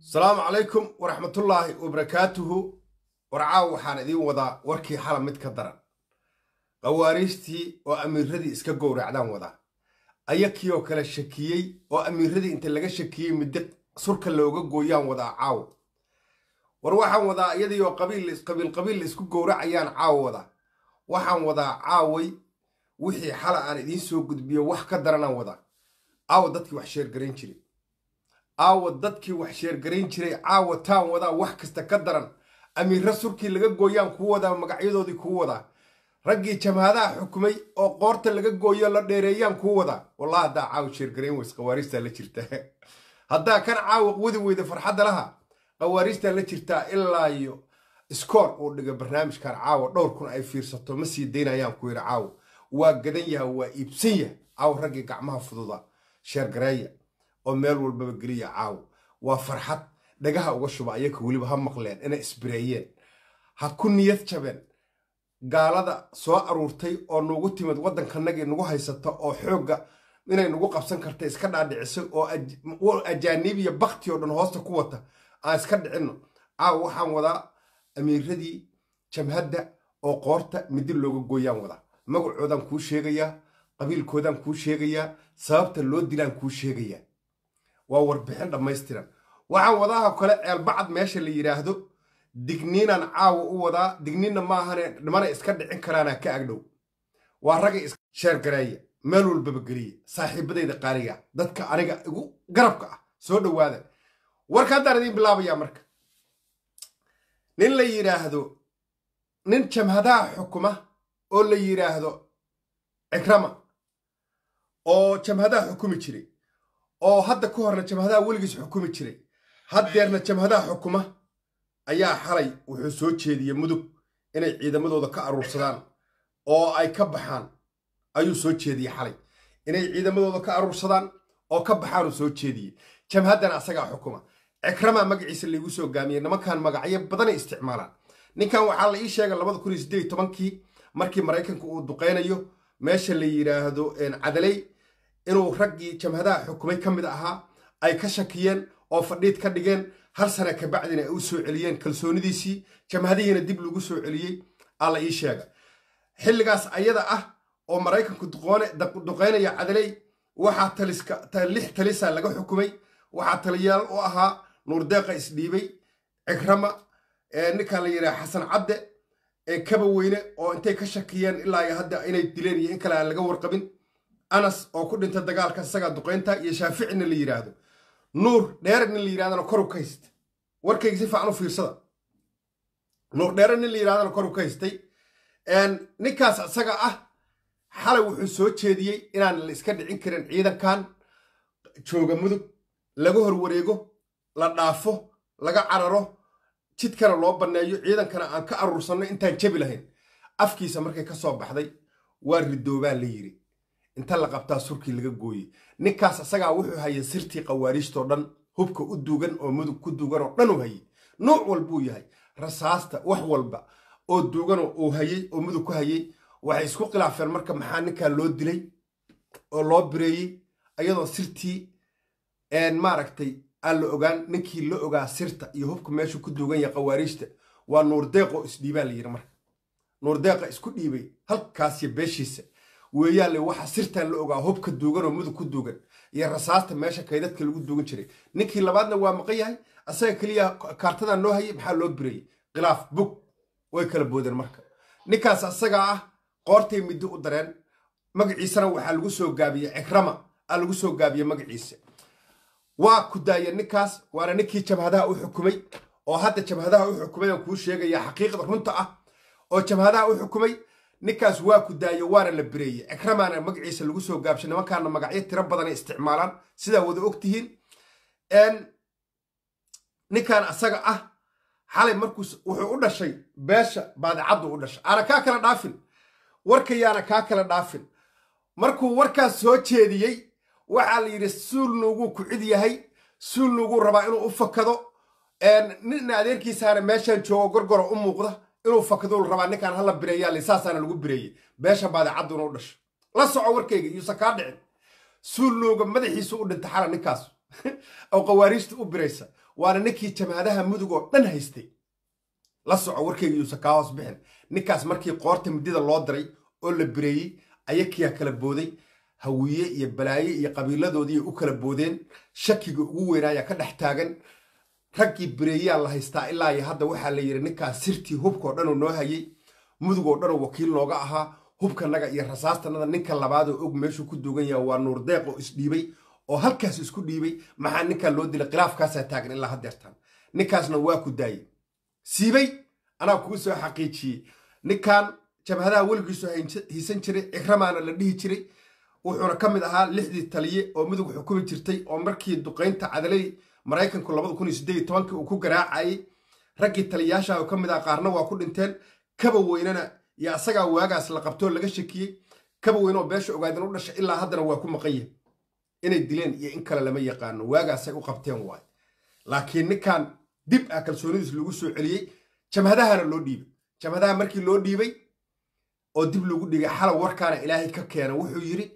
asalaamu calaykum waraxmatullaahi wabarakaatuhu warcaaw waxaan idiin wadaa warkii xala mid ka daran qawaariistii oo amiiradii iska gowracdaan wadaa ayakiyoo kale shakiyey oo amiiradii inta laga shakiyey muddo surka looga gooyaan wadaa caawo war waxaan wadaa iyadii oo qabiilqabiil qabiil isku gowracayaan caawo wadaa waxaan wadaa caaway wixii xala aan idiin soo gudbiyo wax ka daranaan wadaa caawo dadkii wax sheergarayn jiray caawa dadkii wax sheergarayn jiray caawa taan wadaa wax kasta ka daran amiira surkii laga gooyaan kuu wadaa magacyadoodii kuu wadaa raggii jamaadaha xukumay oo qoorta laga gooyo la dheereeyaan kuu wadaa wallah haddaa caawa sheergarayn weys qawaariistaa la jirta haddaa kan caawa wadi weyda farxadda laha qawaariistaa la jirtaa ilaa iyo iskoor uu dhiga barnaamijkan caawa dhowr kun ay fiirsato ma sii daynayaan ku yidhi caawa waa gadan yaha waa iibsan yaha caawa raggii gacmaha fududa sheergareeya oo meel walbaba geliya caaw waa farxad dhagaha uga shuba ayaka weliba ha maqleen inay isbireeyeen ha ku niyad jabeen gaalada soo aruurtay oo nugu timid waddankanagii nagu haysata oo xoogga inay nagu qabsan karta iska dhaadhiciso oo ajaanibiya bakti oo dhan hoosta ku wata aan iska dhicinno caaw waxaan wadaa amiiradii jamhadda oo qoorta midi looga gooyaan wadaa magacoodaan kuu sheegayaa qabiilkoodaan kuu sheegayaa sababta loo dilaan kuu sheegayaa waa warbixin dhammaystiran waxaan wadaha kale ceelbacad meesha la yidhaahdo digniinaan caawa u wadaa digniinna maahane dhimana iska dhicin karaana ka agdhow waa ragga sheergareeya meel walbaba geliya saaxiibadayda qaaliga dadka aniga igu garabka ah soo dhowaada warka haddaan idiin bilaabayaa marka nin la yidhaahdo nin jamhadaha xukuma oo la yidhaahdo cikrama oo jamhadaha xukumi jiray oo hadda ka horna jamhadaha weligiis xukumi jiray haddeerna jamhadaha xukuma ayaa xalay wuxuu soo jeediyey mudug inay ciidamadooda ka aruursadaan oo ay ka baxaan ayuu soo jeediyey xalay inay ciidamadooda ka aruursadaan oo ka baxaanuu soo jeediyey jamhaddana asagaa xukuma cikramaa magaciisa laygu soo gaamiyey nimankan magacyo badanay isticmaalaan ninkan waxaa la ii sheegay labada kun iyo siddeed iyo tobankii markii maraykanka uu duqaynayo meesha la yidhaahdo cadaley inuu raggii jamhadaha xukumay ka mid ahaa ay ka shakiyeen oo fadhiid ka dhigeen hal sane kabacdina ay u soo celiyeen kalsoonidiisii jamhadihiina dib lagu soo celiyey alla ii sheega xilligaas ayada ah oo maraykanku duqeynaya cadaley waxaa lix talisa laga xukumay waxaa taliyaal u ahaa nuurdeeqa isdhiibay cikrama ninkaa la yidhaha xasan cabde ee kaba weyne oo intay ka shakiyeen ilaa hadda inay dileen iyo in kale aan laga warqabin anas oo ku dhinta dagaalka isagaa duqaynta iyo shaaficina la yidhaahdo nuur dheerina la yidhahdana koru ka haysta warkayga si fiican u fiirsada nuur dheere nin la yidhahdana koru ka haystay ninkaas isaga ah xalay wuxuu soo jeediyey inaan la iska dhicin karin ciidankan jooga mudug laga horwareego la dhaafo laga cararo jidkana loo banneeyo ciidankana aan ka aruursanno intaan jebi lahayn afkiisa markay ka soo baxday waa ridoobaan la yiri inta la qabtaa surkii laga gooyey ninkaas isagaa wuxuu hayay sirtii khawaariijtao dhan hubka u duugan oo mudug ku duugan oo dhan u hayay nuuc walbuu yahay rasaasta wax walba oo duuganoo uu hayey oo mudug ku hayey waxay isku khilaafeen marka maxaa ninkaa loo dilay oo loo bireeyey iyadoo sirtii maaragtay aan la ogaan ninkii la ogaa sirta iyo hubka meeshuu ku duugan yahay khawaariijta waa nuurdeeqoo isdhiibaa la yidhi marka nuurdeeqa isku dhiibay halkaasiyo beeshiisa weeyaale waxa sirtan la ogaa hubka duugan oo mudug ku duugan iyo rasaasta meesha kaydadka lagu duugan jiray ninkii labaadna waa maqan yahay asaga keliya kaartada noo hayay maxaa loo birayay khilaaf bug way kala boodeen marka ninkaas asagaa ah qoortay middo u dareen magaciisana waxaa lagu soo gaabiyey cikrama aa lagu soo gaabiyey magaciisa waa ku daayeen ninkaas waana ninkii jabhadaha u xukumay oo hadda jabhadaha u xukumay aan kuu sheegaya xaqiiqda runta ah oo jabhadaha u xukumay ninkaas waa ku daayo waana la bereeyey cikramaana magaciisa lagu soo gaabshay nimankaana magacyo tiro badanay isticmaalaan sidaa wada ogtihiin ninkan asaga ah xalay markuu wuxuu u dhashay beesha baadicaddu u dhashay aana kaa kala dhaafin warkayaana kaa kala dhaafin markuu warkaas soo jeediyey waxaa la yidhi suulnuuguu ku cid yahay suul nuuguu rabaa inuu u fakado ninna adeerkiisaana meeshan joogo gorgoro u muuqda inuu fakadul rabaa ninkaan hala birayaali saasaana lagu bireeyey beesha baadicadduuna u dhasho la soco warkayga yuusan kaa dhicin suullowga madaxiisu u dhinta xala ninkaas oo qawaariijta u biraysa waana ninkii jamaadaha mudug oo dhan haystay la soco warkayga yuusan kaa hoos bixin ninkaas markii qoorta midida loo diray oo la bireeyey ayakiyaa kala booday hawiye iyo balaaye iyo qabiiladoodiiy u kala boodeen shakiga ugu weynaayaa ka dhex taagan raggii bareeyaa la haystaa ilaa iyo hadda waxaa la yidhi ninkaas sirtii hubkaoo dhanuu noo hayay mudugoo dhanoo wakiil nooga ahaa hubkanaga iyo rasaastanada ninka labaadoo og meeshuu ku duugan yaha waa nuurdeeq oo isdhiibay oo halkaas isku dhiibay maxaa ninkaa loo dilay khilaafkaasaa taagan ilaa hadeertaan ninkaasna waa ku daayey siibay anaa kugu soo xaqiijiyey ninkan jabhadaha weligiisu hiisan jiray cikramaana la dhihi jiray wuxuuna ka mid ahaa lixdii taliye oo mudug xukumi jirtay oo markii duqaynta cadalay maraykanku labada kun iyo sideed iyo tobankii uu ku garaacayay raggii taliyayaasha ka mid ah qaarna waa ku dhinteen kaba weynana iyo asagaa waagaas la qabtoo laga shakiyey kaba weyn oo beesha ogaadeen u dhashay ilaa haddana waa ku maqan yahay inay dileen iyo in kale lama yaqaano waagaasay u qabteen waay laakiin ninkan dib ah kalsoonidiis lagu soo celiyey jamhadahana loo dhiibay jamhadaha markii loo dhiibay oo dib lagu dhigay xala warkaana ilaahay ka keena wuxuu yidhi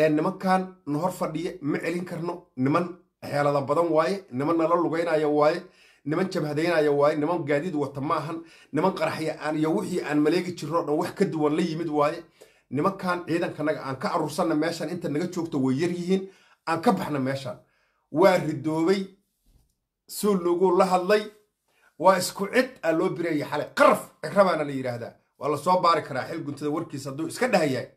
ee nimankan na hor fadhiya ma celin karno niman xeelada badan waaye niman nala lugaynaya waaye niman jabhadeynaya waaye niman gaadiid wata maahan niman qaraxiyo wixii aan maleegi jirro dhan wax ka duwan la yimid waaye nimankan ciidankanaga aan ka aruursanna meeshan inta naga joogto way yaryihiin aan ka baxna meeshan waa ridoobay suul suulnugu la hadlay waa isku cid aa loo biraya xalay qaraf cirabaana la yidhaahdaa waa la soo baari karaa xil guntada warkiisa hadduu iska dhahayahay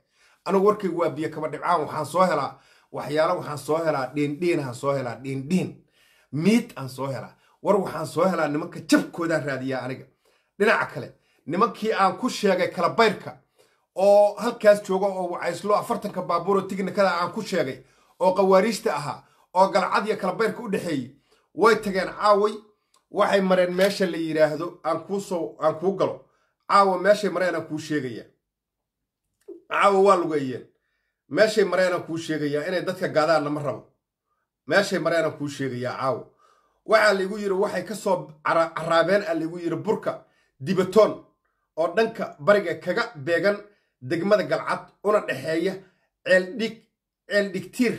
anugu warkaygu waa biyo kaba dhibcaan waxaan soo helaa waxyaalo waxaan soo helaa dhiindhiinaan soo helaa dhiindhiin miid aan soo helaa war waxaan soo helaa nimanka jabkoodaan raadiyaa aniga dhinaca kale nimankii aan ku sheegay kalabayrka oo halkaas jooga oo wacayslo afartanka baabuuro tignikada aan ku sheegay oo qawaariijta ahaa oo galcad iyo kalabayrka u dhexeeyey way tageen caaway waxay mareen meesha la yidhaahdo aan kuu galo caawa meeshay mareen aan kuu sheegaya caawa waa lugeeyeen meeshay mareenaan kuu sheegayaa inay dadka gaadaanna ma rabo meeshay mareenaan kuu sheegayaa caawo waxaa laygu yidhi waxay ka soo caraabeen a laygu yidhi burka dibatoon oo dhanka bariga kaga beegan degmada galcad una dhexeeya ceeldhig ceeldhigtiir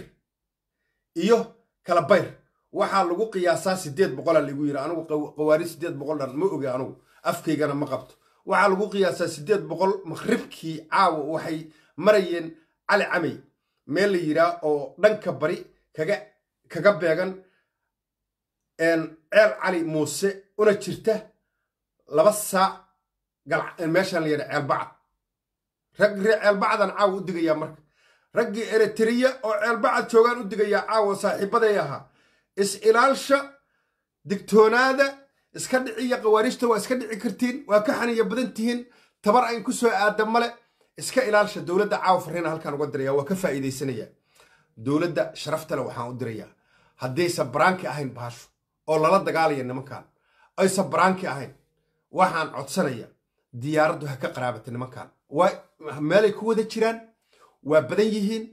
iyo kala bayr waxaa lagu qiyaasaa sideed boqola laygu yidhi anugu qawaari siddeed boqol dhan ma oge anugu afkaygana ma qabto waxaa lagu qiyaasaa sideed boqol maqribkii caawa waxay marayeen cali camey meel la yidhaa oo dhanka bari kaga kaga beegan ceel cali muuse una jirta laba saac meeshaan la yidhaha ceelbacad rag ceelbacdan caawa u digayaa marka raggii eritariya oo ceelbacad joogaan u digayaa caawa saaxiibaday ahaa is-ilaalsha digtoonaada iska dhiciya khawaariijta waa iska dhici kartiin waa ka xaniya badan tihiin tabar ayn ku soo aada male iska ilaalsha dowladda caawa fariina halkaan uga diraya waa ka faa'iidaysanaya dowladda sharaftale waxaan u dirayaa haddayse baraanki ahayn baasho oo lala dagaalaya nimankan ayse baraanki ahayn waxaan codsanaya diyaaraddu ha ka qaraabatay nimankan waa meelay ku wada jiraan waa badan yihiin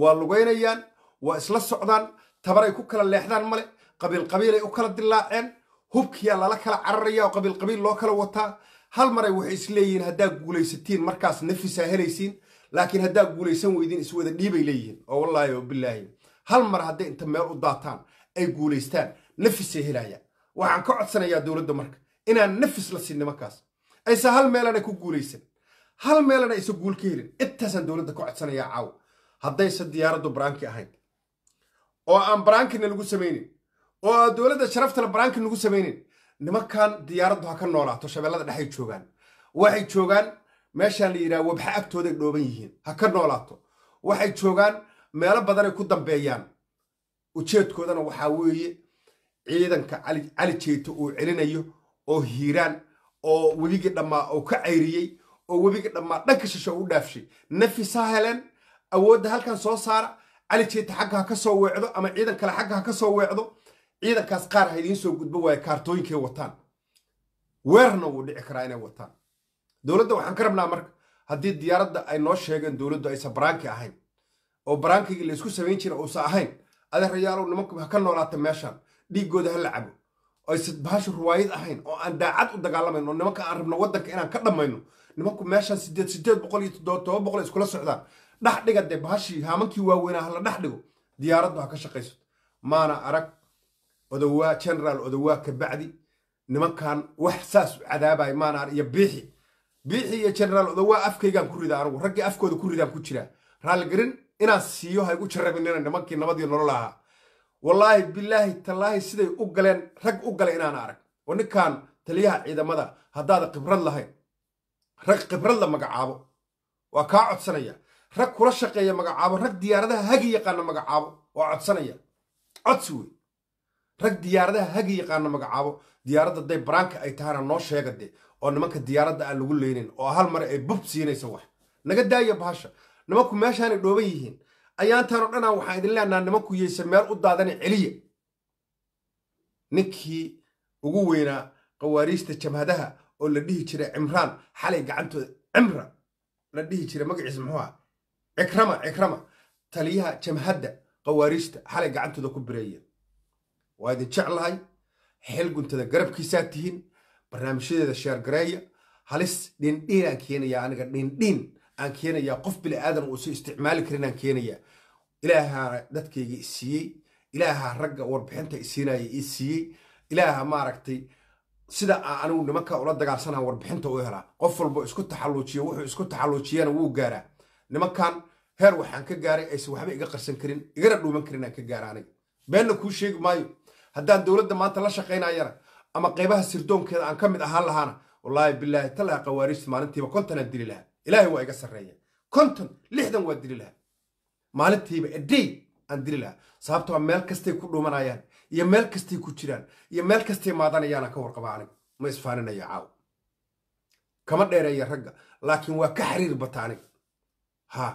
waa lugaynayaan waa isla socdaan tabaray ku kala leexdaan male qabiil qabiilay u kala dilaaceen hubkiyaa lala kala cararaya oo qabiil qabiil loo kala wataa hal maray waxay isleeyihiin haddaa guulaysatiin markaas nafisaa helaysiin laakiin haddaa guulaysan weydiin iswada dhiibay leeyihiin oo wallaahi oo hal mar hadday inta meel u daataan ay guulaystaan nafisay helayaan waxaan ka codsanayaa dowladda marka inaan nafis la sinni markaas aysan hal meelana ku guulaysan hal meelana aysan guul ka helin intaasaan dowladda ka codsanayaa caawa haddayse diyaaraddu baraanki ahayn oo aan baraankina lagu samaynin oo dowladda sharaftana baraanki nagu samaynin nimankan diyaaraddu ha ka noolaato shabeellada dhexay joogaan waxay joogaan meeshaan la yidhaha wabxa agtooday dhooban yihiin ha ka noolaato waxay joogaan meelo badanay ku dambeeyaan ujeedkoodana waxaa weeye ciidanka cali jeyto uu celinayo oo hiiraan oo webigii dhammaa uu ka cayriyey oo webigii dhammaa dhanka shisho u dhaafshay nafisaa heleen awoodda halkan soo saara cali jeeto xagga ha ka soo weecdo ama ciidan kale xagga ha ka soo weecdo ciidankaas qaar ha idiin soo gudbo waaye kaartooyinkay wataan weerarna wuu dhici karaa inay wataan dowladda waxaan ka rabnaa marka haddii diyaaradda ay noo sheegeen dowladdu aysan baraanki ahayn oo baraankigii laysku samayn jira uusan ahayn adeerayaalow nimanku ha ka noolaata meeshaan dhiiggooda ha la cabo aysan bahashu ruwaayad ahayn oo aan daacad u dagaalamayn oo nimanka aan rabno waddanka inaan ka dhammayno nimanku meeshaan sideed sideed boqol iyo toddoba toba boqol iskula socdaan dhex dhiga dee bahashii haamankii waaweynaa ha dhex dhigo diyaaraddu ha ka shaqayso maana arag odawaa genaraal odowaa kabacdi nimankan wax saas cadaabay maanaan iyo biixi biixi iyo genaraal odawaa afkaygaan ku rida anugu raggii afkooda ku ridaan ku jiraa raalligarin inaan siiyo haygu jarabinina nimankii nabadii nolol ahaa wallaahi bilaahi tallaahi siday u galeen rag u gale inaan arag oo ninkan taliyaha ciidamada haddaada khibrad lahayn rag khibrad la magacaabo waa kaa codsanaya rag kula shaqeeya magacaabo rag diyaaradaha hagi yaqaana magacaabo waa codsanaya codsi wey rag diyaaradaha hagi yaqaana magacaabo diyaarada day baraanka ay tahana noo sheega de oo nimanka diyaarada aan lagu leynin oo hal mar ay bub siinaysa wax naga daaya bahasha nimanku meeshaanay dhooban yihiin ayaantaan oo dhanaa waxaan idin leenaha nimanku yeysa meel u daadana celiya ninkii ugu weynaa qawaariista jamhadaha oo la dhihi jiray cimraan xalay gacantooda cimra la dhihi jiray magaciisa muxuu aha cikrama cikrama taliyaha jamhadda qawaariista xalay gacantooda ku bireeyeen waa idin jeclahay xeel guntada garabkiisaa tihiin barnaamijyadeeda sheergareeya halis dhindhiin aan keenayaa aniga dhindhiin aan keenayaa qof bini aadan uusa isticmaali karin aan keenayaa ilaahaa dadkayga isiiyey ilaahaa ragga warbixinta isiinaya ii siiyey ilaaha maaragtay sida anigu nimanka ula dagaalsanaha warbixinta u helaa qof walba isku taxalluujiya wuxuu isku taxalluujiyana wuu gaaraa nimankan heer waxaan ka gaaray aysan waxba iga qarsan karin igana dhuuman karin aan ka gaara beenna kuu sheegi maayo haddaan dowladda maanta la shaqaynayana ama qaybaha sirdoonkeeda aan ka mid ahaan lahaana wallaahi bilaahi talaa khawaarijta maalintiiba kontanaan dili lahaa ilaahay waa iga sarreeya konton lixdan waa dili lahaa maalintiiba edey aan dili lahaa sababtoo ah meel kastay ku dhumanayaan iyo meel kastay ku jiraan iyo meel kastay maadanayaanaan ka warqaba anig ma isfaaninayo caaw kama dheereeya ragga laakiin waa ka xiriir bata anig haa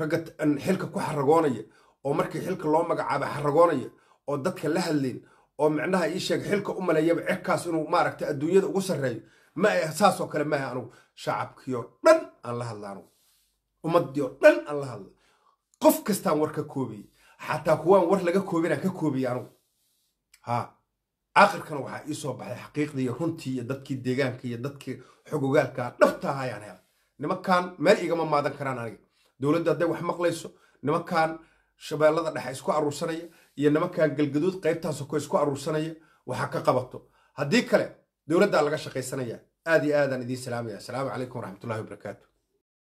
ragga xilka ku xaragoonaya oo markii xilka loo magacaaba xaragoonaya oo dadka la hadlayn oo micnaha ii sheega xilka u maleeyaba cirkaas inuu maaragta adduunyada ugu sarreeyo ma ah saasoo kale maaha anugu shacabkiioo dhan aan la hadla anugu ummaddii oo dhan aan la hadla qof kastaan war ka koobiyey xataa kuwaan war laga koobinaan ka koobiya anugu ha aakhirkana waxaa ii baxay xaqiiqdii iyo runtii iyo dadkii deegaanka iyo dadkii xogogaalkaa dhabta ahaayaan hela nimankan meel igama maadan karaan aniga dowladda hadday wax maqlayso nimankan shabeellada dhexe isku aruursanaya iyo nimankan galgaduud qaybtaas ko isku aruursanaya waxa ka qabato haddii kale dowladdaa laga shaqaysanaya aad iyo aadaan idiin salaamaya asalaamu calaykum waraxmatullahi wabarakaatu